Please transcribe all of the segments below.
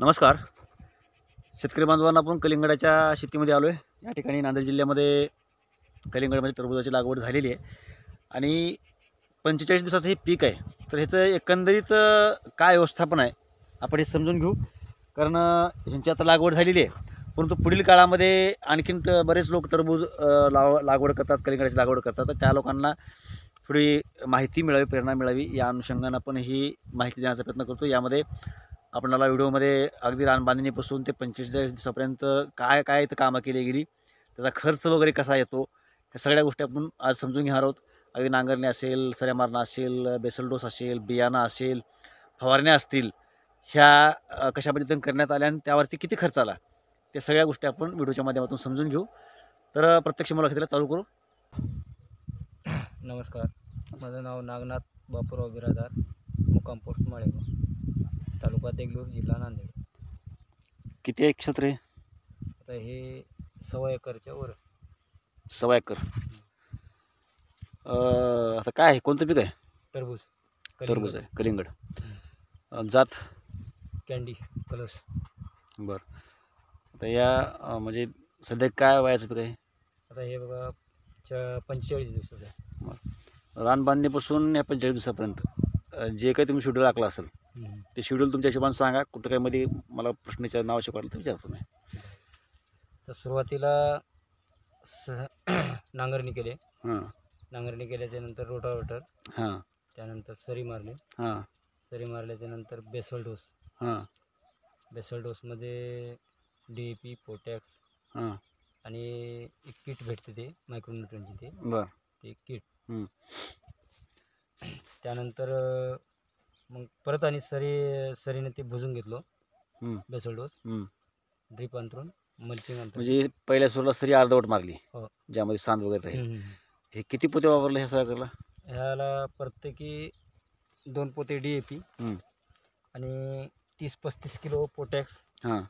नमस्कार शेतकरी बांधवांना आपण कलिंगडाच्या शेतीमध्ये आलो आहे या ठिकाणी नांदेड जिल्ह्यामध्ये कलिंगडमध्ये टरबुजाची लागवड झालेली आहे आणि पंचेचाळीस दिवसाचं हे पीक आहे तर ह्याचं एकंदरीत काय व्यवस्थापन आहे आपण हे समजून घेऊ कारण ह्यांची आता लागवड झालेली आहे परंतु पुढील काळामध्ये आणखीन बरेच लोक टरबूज लागवड करतात कलिंगडाची लागवड करतात तर त्या लोकांना थोडी माहिती मिळावी प्रेरणा मिळावी या अनुषंगानं आपण ही माहिती देण्याचा प्रयत्न करतो यामध्ये आपणाला व्हिडिओमध्ये अगदी रानबांधणीपासून ते पंचेचाळीस दिवसापर्यंत काय काय इथं कामं केली गेली त्याचा खर्च वगैरे कसा येतो ह्या सगळ्या गोष्टी आपण आज समजून घेणार आहोत अगदी नांगरणी असेल सऱ्या मारणं असेल बेसलडोस असेल बियाणं असेल फवारण्या असतील ह्या कशा पद्धतीनं करण्यात आल्या आणि त्यावरती किती खर्च आला त्या सगळ्या गोष्टी आपण व्हिडिओच्या माध्यमातून समजून घेऊ तर प्रत्यक्ष मुलाखतीला चालू करू नमस्कार माझं नाव नागनाथ बापूराव बिरादार मुकाम पोस्ट माळेगाव तालुका देगलूर जिल्हा नांदेड किती आहे क्षेत्र आहे आता हे सव्वा एकरच्या वर सवा सव्वा एकर आता काय आहे कोणतं पीक आहे टरबूज टरबूज आहे कलिंगड जात कॅन्डी कलस बर आता या म्हणजे सध्या काय वयाचं पीक आहे आता हे बघा च- पंचेचाळीस दिवसाचं आहे रान बांधणीपासून या पंचेचाळीस दिवसापर्यंत जे काही तुम्ही शेड्यूल आखला असेल ते शेड्यूल तुमच्या हिशोबाने सांगा कुठं काय मध्ये मला प्रश्न नाव वाटलं तर विचारतो नाही तर सुरुवातीला स नांगरणी केली हां नांगरणी केल्याच्या नंतर रोटावेटर हां त्यानंतर सरी मारली हां सरी मारल्याच्या नंतर बेसल डोस हां बेसल डोसमध्ये डी ए पी पोटॅक्स हां आणि एक किट भेटते ते मायक्रोन्युट्रनची ते बरं ते किट त्यानंतर मग परत आणि सरी सरीने ते भुजून घेतलो बेसल डोस ड्रीप अंतरून मल्चिंग अंतर म्हणजे पहिल्या सुरूला सरी अर्धवट मारली हो. ज्यामध्ये सांद वगैरे राहील हे किती पोते वापरले ह्या सगळ्या करायला ह्याला प्रत्येकी दोन पोते डी ए पी आणि तीस पस्तीस किलो पोटॅक्स हां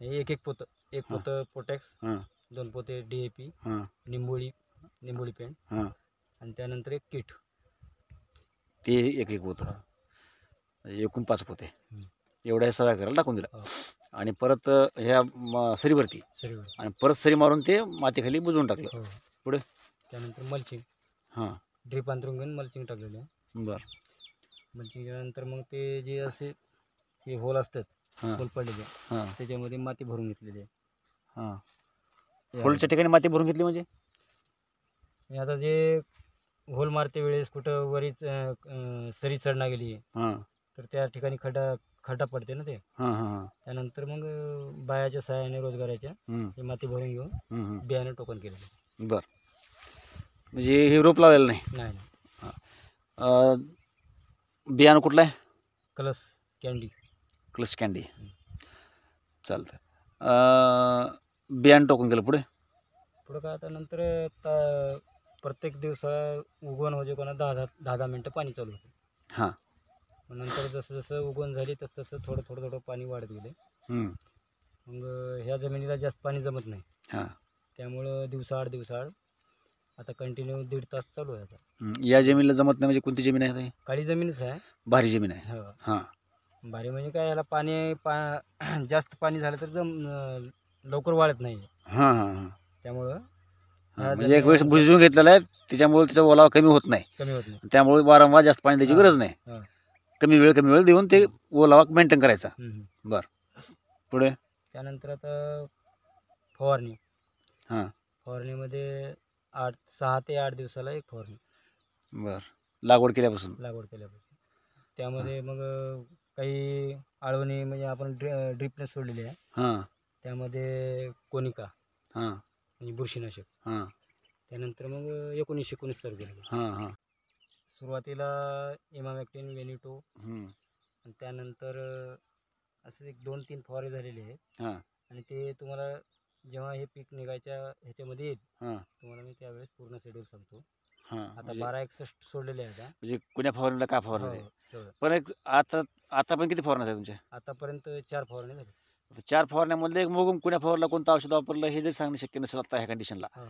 हे एक एक पोतं एक पोत पोतं पोटॅक्स दोन पोते डी ए पी निंबोळी निंबोळी पेंट हां आणि त्यानंतर एक किट ते एक एक होतं म्हणजे एकूण पाच पोते एवढ्या सगळ्या करायला टाकून दिला हो. आणि परत ह्या सरीवरती सरीवर आणि परत सरी मारून ते मातीखाली बुजवून टाकलं हो. पुढे त्यानंतर मल्चिंग हा ड्रीप अंतरून घेऊन मल्चिंग टाकलेलं बर मल्चिंगच्या नंतर मग ते जे असे हे होल असतात होल पडलेले त्याच्यामध्ये माती भरून घेतलेली आहे हां होलच्या ठिकाणी माती भरून घेतली म्हणजे आता जे होल मारते वेळेस कुठं वरीच सरी चढणा गेली तर त्या ठिकाणी खड्डा खड्डा पडते ना ते त्यानंतर मग बायाच्या सहाय्याने रोजगाराच्या माती भरून घेऊन बियाणं बियाणे टोकन केले बर म्हणजे हे रोप लावलेलं नाही नाही बियाणं कुठलं आहे कलस कॅन्डी क्लस कॅन्डी चालतं बियाणं टोकन केलं पुढे पुढं काय आता नंतर प्रत्येक दिवसा उगवण म्हणजे कोणा दहा दहा दहा दहा मिनटं पाणी चालू होतं हां नंतर जसं जसं उगवण झाली तसं तसं थोडं थोडं थोडं पाणी वाढत गेले मग ह्या जमिनीला जास्त पाणी जमत नाही त्यामुळं दिवसाआड दिवसाआड आता कंटिन्यू दीड तास चालू आहे आता या जमिनीला जमत नाही म्हणजे कोणती जमीन आहे काळी जमीनच आहे भारी जमीन आहे हो. हां भारी म्हणजे काय याला पाणी जास्त पाणी झालं तर जम लवकर वाढत नाही हां हां त्यामुळं म्हणजे एक वेळेस भुजून घेतलेला आहे त्याच्यामुळे त्याचा ओलावा कमी होत नाही कमी होत नाही त्यामुळे वारंवार जास्त पाणी द्यायची गरज नाही कमी वेळ कमी वेळ देऊन ते ओलावा मेंटेन करायचा बर बरं पुढे त्यानंतर आता फवारणी हां फवारणीमध्ये आठ सहा ते आठ दिवसाला एक फवारणी बरं लागवड केल्यापासून लागवड केल्यापासून त्यामध्ये मग काही आळवणी म्हणजे आपण ड्रि ड्रिपने सोडलेली आहे हां त्यामध्ये कोनिका हां म्हणजे बुरशीनाशक हां त्यानंतर मग एकोणीसशे एकोणीस तारखेला हा हां हां सुरुवातीला इमाम ॲक्टिन वेनिटो आणि त्यानंतर असे एक दोन तीन फवारे झालेले आहेत हां आणि ते तुम्हाला जेव्हा हे पीक निघायच्या ह्याच्यामध्ये येईल हां तुम्हाला मी त्यावेळेस पूर्ण शेड्यूल सांगतो हां आता म्हणजे बारा एकसष्ट सोडलेले आहेत म्हणजे कुण्या फवारणीला काय फवारण आहे पण एक आता आता पण किती फवारणार आहे तुमच्या आतापर्यंत चार फवारणी झाले चार फवारण्यामधले एक मोगम कुण्या फवारला कोणतं औषध वापरलं हे जर सांगणं शक्य नसेल आता ह्या कंडिशनला हो.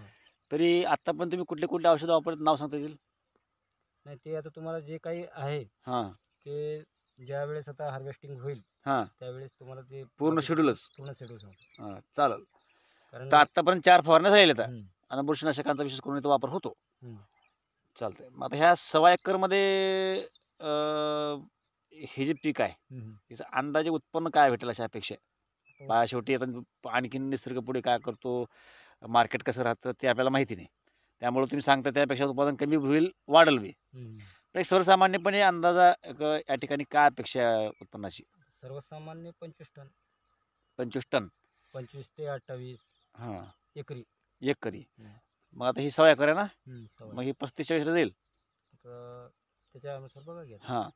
तरी आता पण तुम्ही कुठले कुठले औषध वापरत नाव सांगता येईल नाही ते आता तुम्हाला जे काही आहे हां ते ज्या वेळेस आता हार्वेस्टिंग होईल त्यावेळेस तुम्हाला ते पूर्ण शेड्यूलच पूर्ण शेड्यूल हां चालेल कारण तर आतापर्यंत चार फवारण्या झालेल्या आहेत आणि बुरशीनाशकांचा विशेष करून तो वापर होतो चालतंय मग आता ह्या सव्वा एकरमध्ये मध्ये हे जे पीक आहे त्याचं अंदाजे उत्पन्न काय भेटेल अशा अपेक्षा आहे? शेवटी आता आणखीन निसर्ग पुढे काय करतो मार्केट कसं राहतं ते आपल्याला माहिती नाही त्यामुळे तुम्ही सांगता त्यापेक्षा उत्पादन कमी होईल वाढल बी म्हणजे सर्वसामान्यपणे अंदाजा एक या ठिकाणी काय अपेक्षा उत्पन्नाशी उत्पन्नाची सर्वसामान्य पंचवीस टन पंचवीस टन पंचवीस ते अठ्ठावीस हां एकरी एक करी मग आता ही सवय करा ना मग ही पस्तीस चाळीसला जाईल त्याच्या त्याच्यानुसार बघा घ्या हां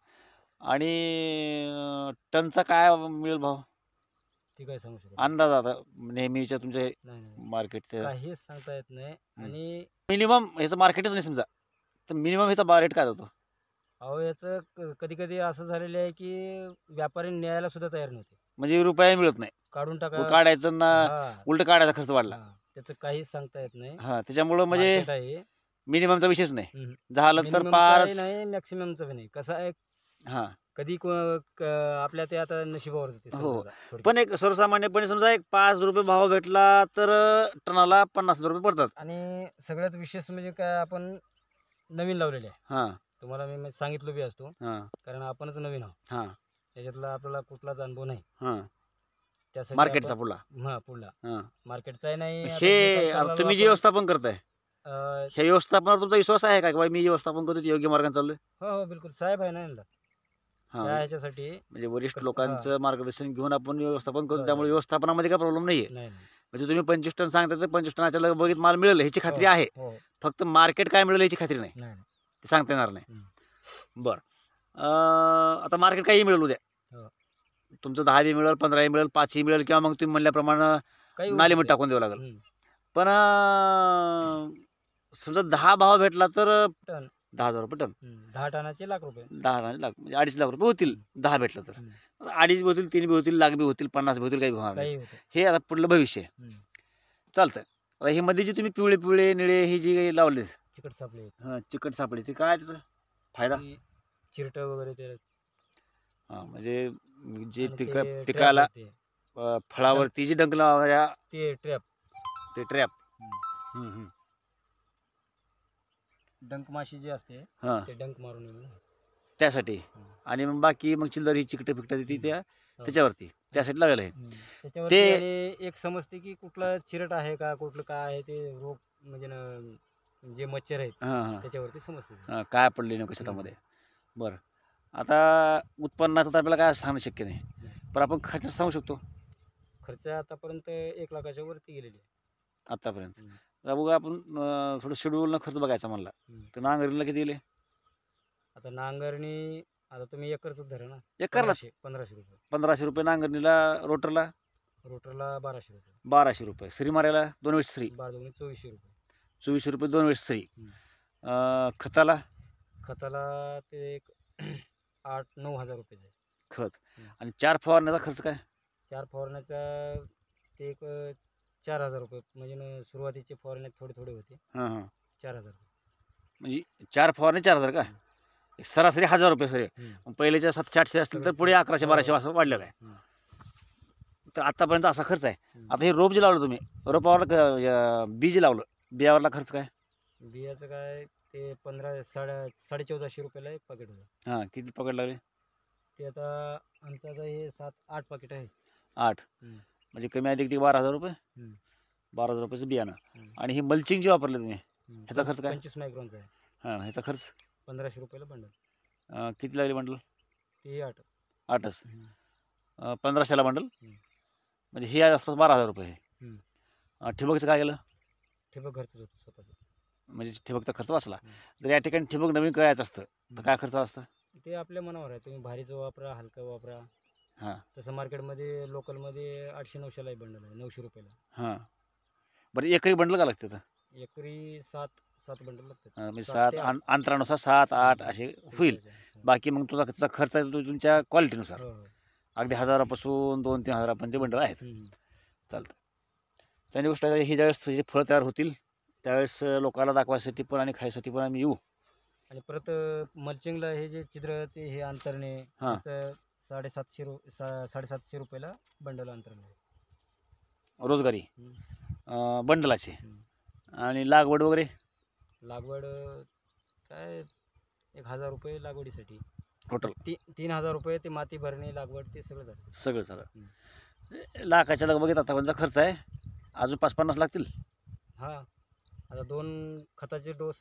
आणि टनचा काय मिळेल भाव ती काय सांगू शकत अंदाज आता नेहमीच्या तुमच्या नाही नाही मार्केट काहीच सांगता येत नाही आणि मिनिमम ह्याचं मार्केटच नाही समजा तर मिनिमम ह्याचा रेट काय होतो अहो याचं कधी कधी असं झालेलं आहे की व्यापारी न्यायला सुद्धा तयार नव्हते म्हणजे रुपया मिळत नाही काढून टाका काढायचं ना उलट काढायचा खर्च वाढला त्याचं काहीच सांगता येत नाही हा त्याच्यामुळं म्हणजे मिनिममचा विषयच नाही झालं तर Minimum पार नाही मॅक्सिममचं नाही कसं आहे हा कधी आपल्या ते आता नशिबावर जाते हो. पण एक सर्वसामान्यपणे समजा एक पाच रुपये भाव भेटला तर टनाला पन्नास हजार रुपये पडतात आणि सगळ्यात विशेष म्हणजे काय आपण नवीन लावलेले आहे हा तुम्हाला मी सांगितलं बी असतो कारण आपणच नवीन आहोत त्याच्यातला आपल्याला कुठलाच अनुभव नाही मार्केटचा पुला हा पुढला मार्केटचा नाही हे तुम्ही जे व्यवस्थापन करताय हे व्यवस्थापनावर तुमचा विश्वास आहे का की मी व्यवस्थापन करतो योग्य मार्गाने चाललोय हो हो बिलकुल साहेब आहे ना हा. म्हणजे वरिष्ठ लोकांचं मार्गदर्शन घेऊन आपण व्यवस्थापन करतो हो. त्यामुळे व्यवस्थापनामध्ये काय प्रॉब्लेम नाहीये नाही म्हणजे तुम्ही पंचवीस टन सांगता तर पंचवीस टनाच्या लगबगीत माल मिळेल ह्याची हो, खात्री आहे हो. फक्त मार्केट काय मिळेल याची खात्री नाही सांगता येणार नाही बर आता मार्केट काही मिळेल उद्या तुमचं दहावी बी मिळेल पंधरा मिळेल पाच मिळेल किंवा मग तुम्ही म्हणल्याप्रमाणे नाली टाकून द्यावं लागेल पण समजा दहा भाव भेटला तर दहा हजार रुपये टन दहा टनाचे लाख रुपये दहा टनाचे लाख म्हणजे अडीच लाख रुपये होतील दहा भेटलं तर अडीच होतील तीन बी होतील लाख बी होतील पन्नास बी होतील काही होणार हे आता पुढलं भविष्य आहे चालतं आता हे मध्ये जे तुम्ही पिवळे पिवळे निळे हे जे काही लावले चिकट सापळे हां चिकट सापळे ते काय त्याचा फायदा चिरट वगैरे ते हां म्हणजे जे पिक पिकाला फळावरती जे डंक लावणाऱ्या ते ट्रॅप ते ट्रॅप डंकमाशी जी असते ते डंक मारून त्यासाठी आणि मग बाकी मग चिल्लर ही चिकटं फिकट ती त्या हो. त्याच्यावरती त्यासाठी लागले आहे ते- एक समजते की कुठला चिरट आहे का कुठलं काय आहे ते रोग म्हणजे ना जे मच्छर आहेत त्याच्यावरती समजते काय पडले नेमकं शेतामध्ये बरं आता उत्पन्नाचं तर आपल्याला काय सांगणं शक्य नाही पण आपण खर्च सांगू शकतो खर्च आतापर्यंत एक लाखाच्या वरती गेलेली आहे. आतापर्यंत बघा आपण थोडं शेड्यूलनं खर्च बघायचा म्हणला तर नांगरणीला किती दिले आता नांगरणी आता तुम्ही एकरच धरा ना एकरला पंधराशे रुपये पंधराशे रुपये नांगरणीला रोटरला रोटरला बाराशे रुपये बाराशे रुपये श्री मारायला दोन वेळेस श्री बारा दोन चोवीसशे रुपये चोवीसशे रुपये दोन वेळेस श्री खताला खताला ते एक आठ नऊ हजार रुपये खत आणि चार फवारण्याचा खर्च काय चार फवारण्याचा ते एक चार हजार रुपये म्हणजे सुरुवातीचे फवारणे थोडे थोडे होते चार हजार म्हणजे चार फवारणे चार हजार का सरासरी हजार रुपये सर पहिलेच्या सातशे आठशे असतील तर पुढे अकराशे बाराशे हो. असं वाढलेलं आहे तर आतापर्यंत असा खर्च आहे आता हे रोप जे लावलं तुम्ही रोपावर बीज लावलं बियावरला खर्च काय बियाचं काय ते पंधरा साडे साडे चौदाशे रुपयाला एक पाकिट होतं हां किती पकड लागले ते आता आमचं आता हे सात आठ पाकिट आहे आठ म्हणजे कमी अधिक ते बारा हजार रुपये बारा हजार रुपयाचं बियाणं आणि हे मल्चिंग जे वापरले तुम्ही ह्याचा खर्च काय? पंचवीस मायक्रोनचा आहे हां ह्याचा खर्च पंधराशे रुपयाला बंडल किती लागले बंडल ते आठ आठच पंधराशेला बंडल म्हणजे हे आज आसपास बारा हजार रुपये हे. ठिबकचं काय केलं ठिबक खर्च होतो म्हणजे ठिबकचा खर्च वाचला जर या ठिकाणी ठिबक नवीन करायचं असतं तर काय खर्च असतं ते आपल्या मनावर आहे तुम्ही भारीचं वापरा हलकं वापरा हां तसं मार्केटमध्ये लोकलमध्ये आठशे नऊशेला बंडल आहे नऊशे रुपयाला हां बरं एकरी बंडल का लागते एकरी सात सात बंडल लागतात म्हणजे सात अंतरानुसार सात आठ असे होईल बाकी मग तुझा खर्च आहे तुमच्या क्वालिटीनुसार हो, हो. अगदी हजारापासून दोन तीन हजारापर्यंत बंडल आहेत चालतं चांगली गोष्ट आहे ही ज्यावेळेस जे फळं तयार होतील त्यावेळेस लोकाला लोकांना दाखवायसाठी पण आणि खायसाठी पण आम्ही येऊ आणि परत मल्चिंगला हे जे छिद्र ते हे अंतरणे हा साडेसातशे रु साडेसातशे रुपयाला बंडल अंतराळ आहे रोजगारी बंडलाचे आणि लागवड वगैरे लागवड काय एक हजार रुपये लागवडीसाठी टोटल ती तीन हजार रुपये ते माती भरणी लागवड ते सगळं झालं सगळं झालं लाखाच्या आता आतापर्यंत खर्च आहे अजून पाच पन्नास लागतील हां आता दोन खताचे डोस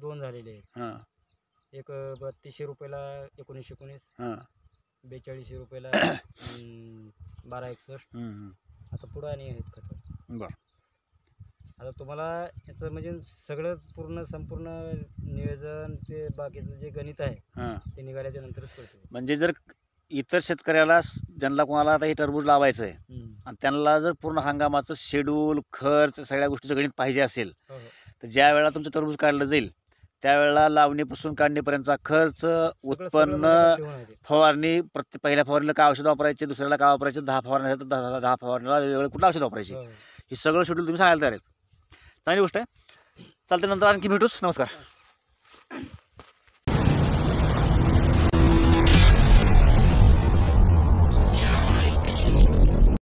दोन झालेले आहेत हां एक बत्तीसशे रुपयाला एकोणीसशे एकोणीस हां बेचाळीसशे रुपयाला बारा एकसष्ट आता पुढं आणि आहेत खतं बर आता तुम्हाला याचं म्हणजे सगळं पूर्ण संपूर्ण नियोजन ते बाकीचं जे गणित आहे ते निघाल्याच्या नंतरच करतो म्हणजे जर इतर शेतकऱ्याला ज्यांना कोणाला आता हे टरबूज लावायचं आहे आणि त्यांना जर पूर्ण हंगामाचं शेड्यूल खर्च सगळ्या गोष्टीचं गणित पाहिजे असेल हो, हो. तर ज्या वेळेला तुमचं टरबूज काढलं जाईल त्यावेळेला लावणीपासून काढणीपर्यंतचा खर्च उत्पन्न फवारणी प्रत्येक पहिल्या फवारणीला काय औषध वापरायचे दुसऱ्याला काय वापरायचे दहा फवारणी दहा फवारणीला वेगवेगळे कुठलं औषध वापरायचे हे सगळं शेड्यूल तुम्ही सांगायला तयार आहेत चांगली गोष्ट आहे चालते नंतर आणखी भेटूस नमस्कार